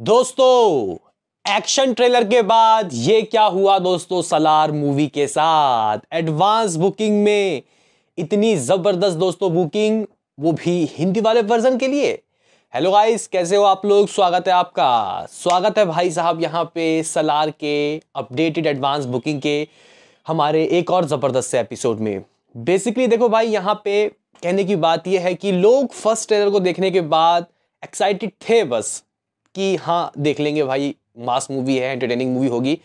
दोस्तों action trailer के बाद ये क्या हुआ दोस्तों सलार मूवी के साथ एडवांस बुकिंग में इतनी जबरदस्त दोस्तों बुकिंग वो भी हिंदी वाले वर्जन के लिए हेलो गाइस कैसे हो आप लोग स्वागत है आपका स्वागत है भाई साहब यहाँ पे सलार के अपडेटेड एडवांस बुकिंग के हमारे एक और ज़बरदस्त से एपिसोड में बेसिकली देखो भाई यहाँ पे कहने की बात यह है कि लोग फर्स्ट ट्रेलर को देखने के बाद एक्साइटेड थे बस कि हाँ देख लेंगे भाई मास मूवी है एंटरटेनिंग मूवी होगी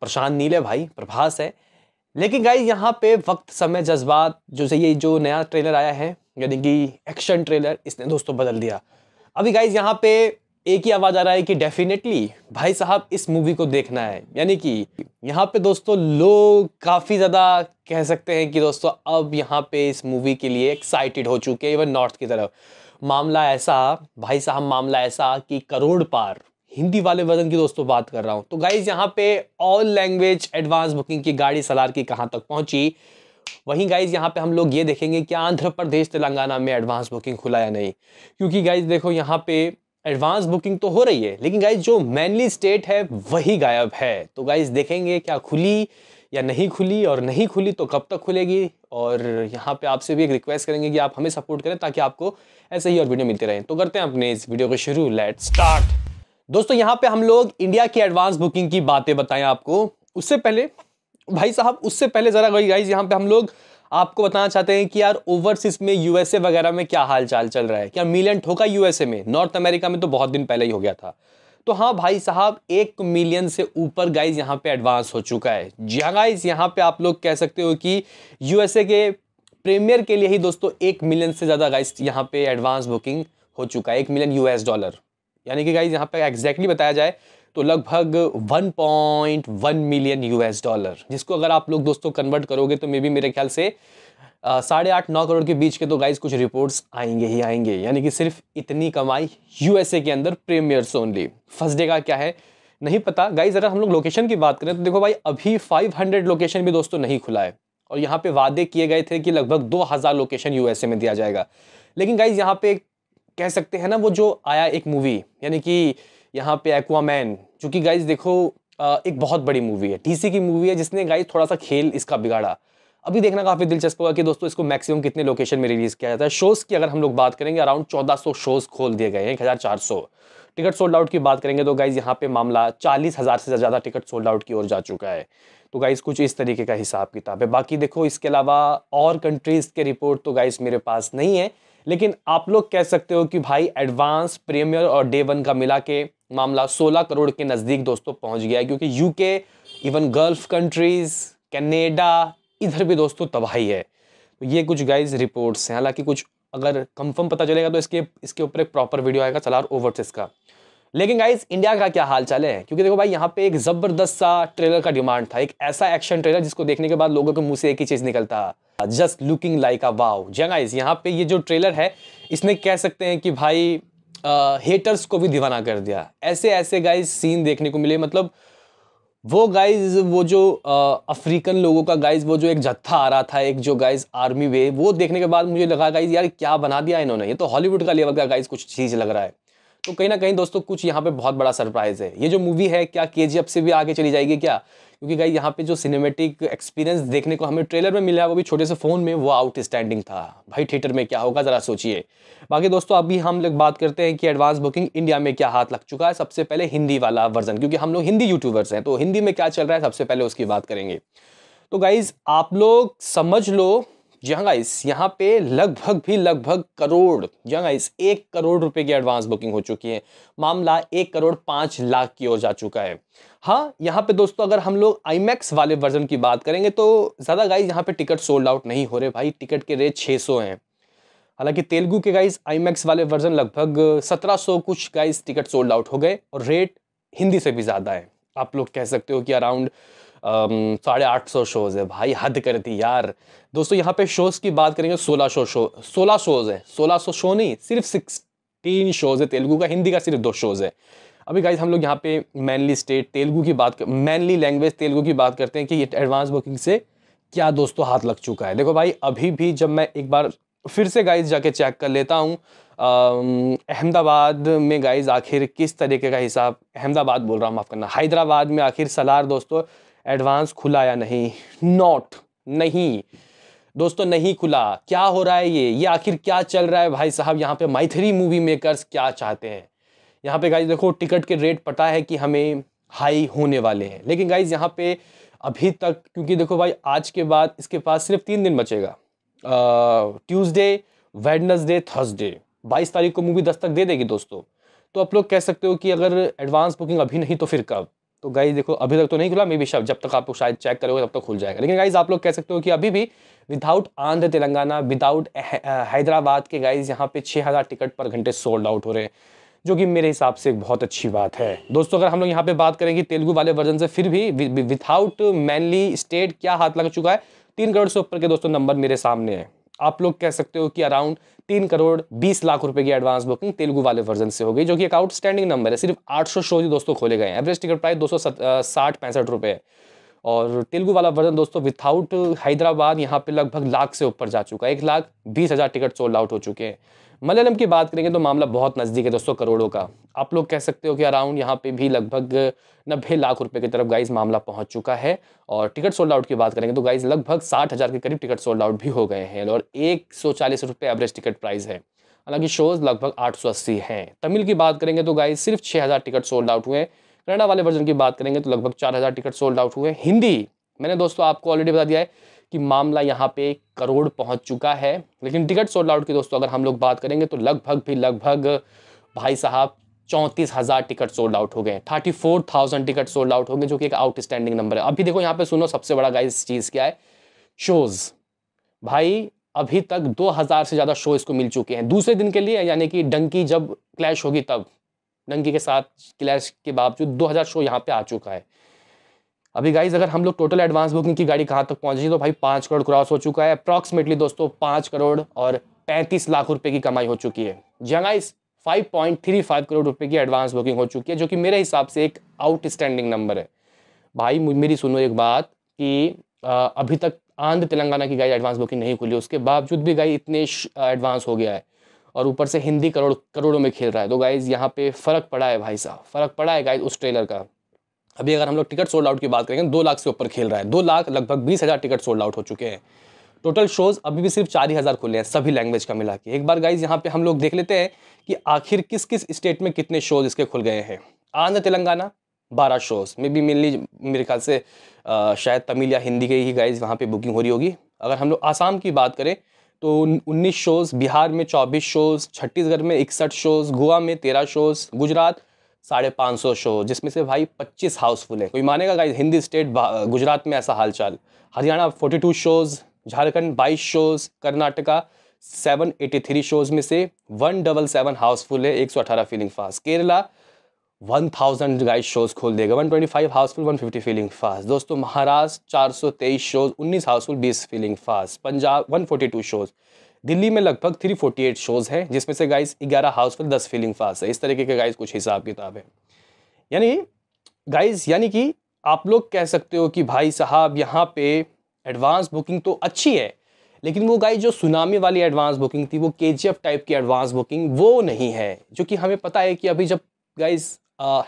प्रशांत नील है भाई प्रभास है लेकिन गाइज यहाँ पे वक्त समय जज्बात जो से ये जो नया ट्रेलर आया है यानी कि एक्शन ट्रेलर इसने दोस्तों बदल दिया अभी गाइज यहाँ पे एक ही आवाज़ आ रहा है कि डेफिनेटली भाई साहब इस मूवी को देखना है यानी कि यहाँ पे दोस्तों लोग काफ़ी ज़्यादा कह सकते हैं कि दोस्तों अब यहाँ पे इस मूवी के लिए एक्साइटेड हो चुके हैं इवन नॉर्थ की तरफ मामला ऐसा भाई साहब मामला ऐसा कि करोड़ पार हिंदी वाले वजन की दोस्तों बात कर रहा हूँ तो गाइज यहाँ पे ऑल लैंग्वेज एडवांस बुकिंग की गाड़ी सलार की कहाँ तक पहुँची वहीं गाइज यहाँ पे हम लोग ये देखेंगे कि आंध्र प्रदेश तेलंगाना में एडवांस बुकिंग खुला या नहीं क्योंकि गाइज देखो यहाँ पे एडवांस बुकिंग तो हो रही है लेकिन गाइज जो मेनली स्टेट है वही गायब है तो गाइज देखेंगे क्या खुली या नहीं खुली और नहीं खुली तो कब तक खुलेगी और यहाँ पे आपसे भी एक रिक्वेस्ट करेंगे कि आप हमें सपोर्ट करें ताकि आपको ऐसे ही और वीडियो मिलते रहें तो करते हैं अपने इस वीडियो को शुरू लेट स्टार्ट दोस्तों यहाँ पे हम लोग इंडिया की एडवांस बुकिंग की बातें बताएं आपको उससे पहले भाई साहब उससे पहले ज़रा गई गाइज यहाँ पे हम लोग आपको बताना चाहते हैं कि यार ओवरसीज में यूएसए वगैरह में क्या हाल चाल चल रहा है क्या मिलियन ठोका यूएसए में नॉर्थ अमेरिका में तो बहुत दिन पहले ही हो गया था तो हाँ भाई साहब एक मिलियन से ऊपर गाइज यहाँ पे एडवांस हो चुका है जी हाँ गाइज यहाँ पे आप लोग कह सकते हो कि यूएसए के प्रीमियर के लिए ही दोस्तों एक मिलियन से ज़्यादा गाइज यहाँ पे एडवांस बुकिंग हो चुका है एक मिलियन यूएस डॉलर यानी कि गाइज यहाँ पे एग्जैक्टली बताया जाए तो लगभग 1.1 मिलियन यूएस डॉलर जिसको अगर आप लोग दोस्तों कन्वर्ट करोगे तो मे बी मेरे ख्याल से साढ़े आठ नौ करोड़ के बीच के तो गाइज कुछ रिपोर्ट्स आएंगे ही आएंगे यानी कि सिर्फ इतनी कमाई यूएसए के अंदर प्रीमियर्स ओनली फर्स्ट डे का क्या है नहीं पता गाइज अगर हम लोग लोकेशन की बात करें तो देखो भाई अभी 500 लोकेशन भी दोस्तों नहीं खुला है और यहाँ पे वादे किए गए थे कि लगभग 2000 लोकेशन यूएसए में दिया जाएगा लेकिन गाइज यहाँ पे कह सकते हैं ना वो जो आया एक मूवी यानी कि यहाँ पे एक्वामैन चूँकि गाइज देखो एक बहुत बड़ी मूवी है टीसी की मूवी है जिसने गाइज थोड़ा सा खेल इसका बिगाड़ा अभी देखना काफ़ी दिलचस्प होगा कि दोस्तों इसको मैक्सिमम कितने लोकेशन में रिलीज़ किया जाता है शोज़ की अगर हम लोग बात करेंगे अराउंड 1400 शोज़ खोल दिए गए हैं एक टिकट सोल्ड आउट की बात करेंगे तो गाइज़ यहाँ पे मामला चालीस हज़ार से ज़्यादा टिकट सोल्ड आउट की ओर जा चुका है तो गाइज़ कुछ इस तरीके का हिसाब किताब है बाकी देखो इसके अलावा और कंट्रीज़ के रिपोर्ट तो गाइज़ मेरे पास नहीं है लेकिन आप लोग कह सकते हो कि भाई एडवांस प्रीमियर और डे वन का मिला के मामला 16 करोड़ के नज़दीक दोस्तों पहुंच गया है क्योंकि UK even gulf countries Canada इधर भी दोस्तों तबाही है तो ये कुछ गाइज रिपोर्ट्स हैं हालांकि कुछ अगर कंफर्म पता चलेगा तो इसके इसके ऊपर एक प्रॉपर वीडियो आएगा सलार ओवरसीज का लेकिन गाइज इंडिया का क्या हाल चाल है क्योंकि देखो भाई यहाँ पे एक ज़बरदस्त सा ट्रेलर का डिमांड था एक ऐसा एक्शन ट्रेलर जिसको देखने के बाद लोगों के मुंह से एक ही चीज़ निकलता just looking like a wow जी गाइज यहाँ पे ये जो ट्रेलर है इसने कह सकते हैं कि भाई आ, हेटर्स को भी दीवाना कर दिया ऐसे ऐसे गाइज सीन देखने को मिले मतलब वो गाइज वो जो अफ्रीकन लोगों का गाइज वो जो एक जत्था आ रहा था एक जो गाइज आर्मी वे वो देखने के बाद मुझे लगा गाइज यार क्या बना दिया इन्होंने ये तो हॉलीवुड का लेवल का गाइज कुछ चीज़ लग रहा है तो कहीं ना कहीं दोस्तों कुछ यहाँ पे बहुत बड़ा सरप्राइज़ है ये जो मूवी है क्या के से भी आगे चली जाएगी क्या क्योंकि गाई यहाँ पे जो सिनेमेटिक एक्सपीरियंस देखने को हमें ट्रेलर में मिला है वो भी छोटे से फ़ोन में वो आउटस्टैंडिंग था भाई थिएटर में क्या होगा ज़रा सोचिए बाकी दोस्तों अभी हम लोग बात करते हैं कि एडवांस बुकिंग इंडिया में क्या हाथ लग चुका है सबसे पहले हिंदी वाला वर्जन क्योंकि हम लोग हिंदी यूट्यूबर्स हैं तो हिंदी में क्या चल रहा है सबसे पहले उसकी बात करेंगे तो गाइज़ आप लोग समझ लो जहां गाइस यहाँ पे लगभग भी लगभग करोड़ जहां गाइस एक करोड़ रुपए की एडवांस बुकिंग हो चुकी है मामला एक करोड़ पाँच लाख की ओर जा चुका है हाँ यहाँ पे दोस्तों अगर हम लोग आई वाले वर्जन की बात करेंगे तो ज़्यादा गाइस यहाँ पे टिकट सोल्ड आउट नहीं हो रहे भाई टिकट के रेट छः सौ हैं हालांकि तेलुगु के गाइस आई वाले वर्जन लगभग सत्रह कुछ गाइस टिकट सोल्ड आउट हो गए और रेट हिंदी से भी ज़्यादा है आप लोग कह सकते हो कि अराउंड साढ़े आठ सौ शोज़ है भाई हद कर दी यार दोस्तों यहाँ पे शोज़ की बात करेंगे सोलह शो शो सोलह शोज़ है सोलह सौ शो नहीं सिर्फ सिक्सटीन शोज़ है तेलुगू का हिंदी का सिर्फ दो शोज़ है अभी गाइज हम लोग यहाँ पे मैनली स्टेट तेलुगू की बात मैनली लैंग्वेज तेलुगू की बात करते हैं कि ये एडवांस बुकिंग से क्या दोस्तों हाथ लग चुका है देखो भाई अभी भी जब मैं एक बार फिर से गाइज जाके चेक कर लेता हूँ अहमदाबाद में गाइज आखिर किस तरीके का हिसाब अहमदाबाद बोल रहा हूँ माफ़ करना हैदराबाद में आखिर सलार दोस्तों एडवांस खुला या नहीं नॉट नहीं दोस्तों तो नहीं खुला क्या हो रहा है ये ये आखिर क्या चल रहा है भाई साहब यहाँ पे माइथरी मूवी मेकर्स क्या चाहते हैं यहाँ पे गाइज देखो टिकट के रेट पता है कि हमें हाई होने वाले हैं लेकिन गाइज यहाँ पे अभी तक क्योंकि देखो भाई आज के बाद इसके पास सिर्फ तीन दिन बचेगा ट्यूसडे वेडनसडे थर्सडे बाईस तारीख को मूवी दस तक दे देगी दोस्तों तो आप लोग कह सकते हो कि अगर एडवांस बुकिंग अभी नहीं तो फिर कब तो गाइज देखो अभी तक तो नहीं खुला मे बी जब तक आप शायद चेक करोगे तब तक खुल जाएगा लेकिन गाइज आप लोग कह सकते हो कि अभी भी विदाउट आंध्र तेलंगाना विदाउट हैदराबाद के गाइज यहाँ पे हज़ार टिकट पर घंटे सोल्ड आउट हो रहे हैं जो कि मेरे हिसाब से एक बहुत अच्छी बात है दोस्तों अगर हम लोग यहाँ पे बात करेंगे तेलुगु वाले वर्जन से फिर भी विदाउट मैनली स्टेट क्या हाथ लग चुका है तीन करोड़ से ऊपर के दोस्तों नंबर मेरे सामने है आप लोग कह सकते हो कि अराउंड तीन करोड़ बीस लाख रुपए की एडवांस बुकिंग तेलुगु वाले वर्जन से हो गई जो कि एक आउटस्टैंडिंग नंबर है सिर्फ आठ सौ शो ही दोस्तों खोले गए हैं एवरेज टिकट प्राइस दो सौ साठ पैंसठ रुपये है और तेलुगु वाला वर्जन दोस्तों विथआउट हैदराबाद यहाँ पे लगभग लाख से ऊपर जा चुका है एक लाख बीस हज़ार टिकट सोल्ड आउट हो चुके हैं मलयालम की बात करेंगे तो मामला बहुत नज़दीक है दोस्तों करोड़ों का आप लोग कह सकते हो कि अराउंड यहाँ पे भी लगभग नब्बे लाख रुपए की तरफ गाइस मामला पहुँच चुका है और टिकट सोल्ड आउट की बात करेंगे तो गाइस लगभग साठ हज़ार के करीब टिकट सोल्ड आउट भी हो गए हैं और एक सौ चालीस रुपये एवरेज टिकट प्राइस है हालांकि शोज़ लगभग आठ सौ अस्सी हैं तमिल की बात करेंगे तो गाइज़ सिर्फ छः हज़ार टिकट सोल्ड आउट हुए हैं कनाडा वाले वर्जन की बात करेंगे तो लगभग चार हज़ार टिकट सोल्ड आउट हुए हिंदी मैंने दोस्तों आपको ऑलरेडी बता दिया है कि मामला यहाँ पे करोड़ पहुँच चुका है लेकिन टिकट सोल्ड आउट की दोस्तों अगर हम लोग बात करेंगे तो लगभग भी लगभग भाई साहब चौंतीस हज़ार टिकट सोल्ड आउट हो गए thirty four thousand ticket sold out हो गए जो कि एक आउटस्टैंडिंग नंबर है अभी देखो यहाँ पे सुनो सबसे बड़ा गाइस चीज़ क्या है शोज़ भाई अभी तक दो हजार से ज़्यादा शो इसको मिल चुके हैं दूसरे दिन के लिए यानी कि डंकी जब क्लैश होगी तब डंकी के साथ क्लैश के बावजूद दो शो यहाँ पर आ चुका है अभी गाइज अगर हम लोग टोटल एडवांस बुकिंग की गाड़ी कहाँ तक पहुँची तो भाई पाँच करोड़ क्रॉस हो चुका है अप्रॉक्सीमेटली दोस्तों पाँच करोड़ और पैंतीस लाख रुपये की कमाई हो चुकी है जी गाइज हाँ 5.35 करोड़ रुपए की एडवांस बुकिंग हो चुकी है जो कि मेरे हिसाब से एक आउटस्टैंडिंग नंबर है भाई मेरी सुनो एक बात कि अभी तक आंध्र तेलंगाना की गाड़ी एडवांस बुकिंग नहीं खुली उसके बावजूद भी गाई इतने एडवांस हो गया है और ऊपर से हिंदी करोड़ करोड़ों में खेल रहा है तो गाइज़ यहाँ पे फ़र्क पड़ा है भाई साहब फ़र्क पड़ा है गाइज उस ट्रेलर का अभी अगर हम लोग टिकट सोल्ड आउट की बात करेंगे दो लाख से ऊपर खेल रहा है दो लाख लगभग बीस हज़ार टिकट सोल्ड आउट हो चुके हैं टोटल शोज़ अभी भी सिर्फ चार ही हज़ार खुले हैं सभी लैंग्वेज का मिला के एक बार गाइज यहाँ पे हम लोग देख लेते हैं कि आखिर किस किस स्टेट में कितने शोज़ इसके खुल गए हैं आंध्र तेलंगाना बारह शोज़ मे बी मेनली मेरे ख्याल से आ, शायद तमिल या हिंदी के ही गाइज वहाँ पर बुकिंग हो रही होगी अगर हम लोग आसाम की बात करें तो उन्नीस शोज़ बिहार में चौबीस शोज़ छत्तीसगढ़ में इकसठ शोज़ गोवा में तेरह शोज़ गुजरात साढ़े पाँच सौ शो जिसमें से भाई पच्चीस हाउसफुल है कोई मानेगा गाइस हिंदी स्टेट गुजरात में ऐसा हालचाल Haryana forty two shows Jharkhand बाईस shows Karnataka seven eighty three shows में से वन डबल सेवन हाउसफुल है एक सौ अठारह filling fast Kerala one thousand guys shows खोल देगा one twenty five housefull one fifty filling fast दोस्तों महाराष्ट्र चार सौ तेईस शोज़ उन्नीस हाउसफुल बीस filling fast Punjab one forty two shows Delhi में लगभग 348 शोज़ हैं जिसमें से गाइस 11 हाउसफुल 10 फीलिंग फास्ट है इस तरीके के गाइस कुछ हिसाब किताब है यानी गाइस यानी कि आप लोग कह सकते हो कि भाई साहब यहाँ पे एडवांस बुकिंग तो अच्छी है लेकिन वो गाइस जो सुनामी वाली एडवांस बुकिंग थी वो के टाइप की एडवांस बुकिंग वो नहीं है जो कि हमें पता है कि अभी जब गाइज़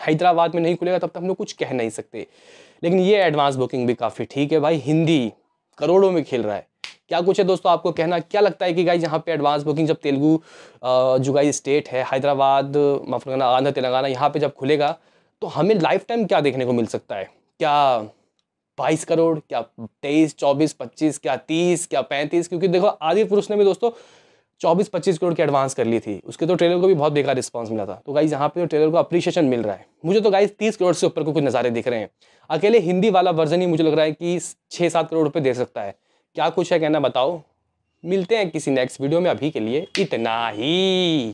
हैदराबाद में नहीं खुलेगा तब तक हम लोग कुछ कह नहीं सकते लेकिन ये एडवांस बुकिंग भी काफ़ी ठीक है भाई हिंदी करोड़ों में खेल रहा है क्या कुछ है दोस्तों आपको कहना क्या लगता है कि गाइज यहाँ पे एडवांस बुकिंग जब तेलुगू जो गाइज स्टेट है हैदराबाद मफलगाना आंध्र तेलंगाना यहाँ पर जब खुलेगा तो हमें लाइफ टाइम क्या देखने को मिल सकता है क्या बाईस करोड़ क्या तेईस चौबीस पच्चीस क्या तीस क्या पैंतीस क्योंकि देखो आदि पुरुष ने भी दोस्तों चौबीस पच्चीस करोड़ की एडवांस कर ली थी उसके तो ट्रेलर को भी बहुत बेकार रिस्पांस मिला था तो गाइज यहाँ पे तो ट्रेलर को अप्रिशिएशन मिल रहा है मुझे तो गाइज तीस करोड़ से ऊपर को कुछ नज़ारे दिख रहे हैं अकेले हिंदी वाला वर्जन ही मुझे लग रहा है कि छः सात करोड़ रुपये दे सकता है क्या कुछ है कहना बताओ मिलते हैं किसी नेक्स्ट वीडियो में अभी के लिए इतना ही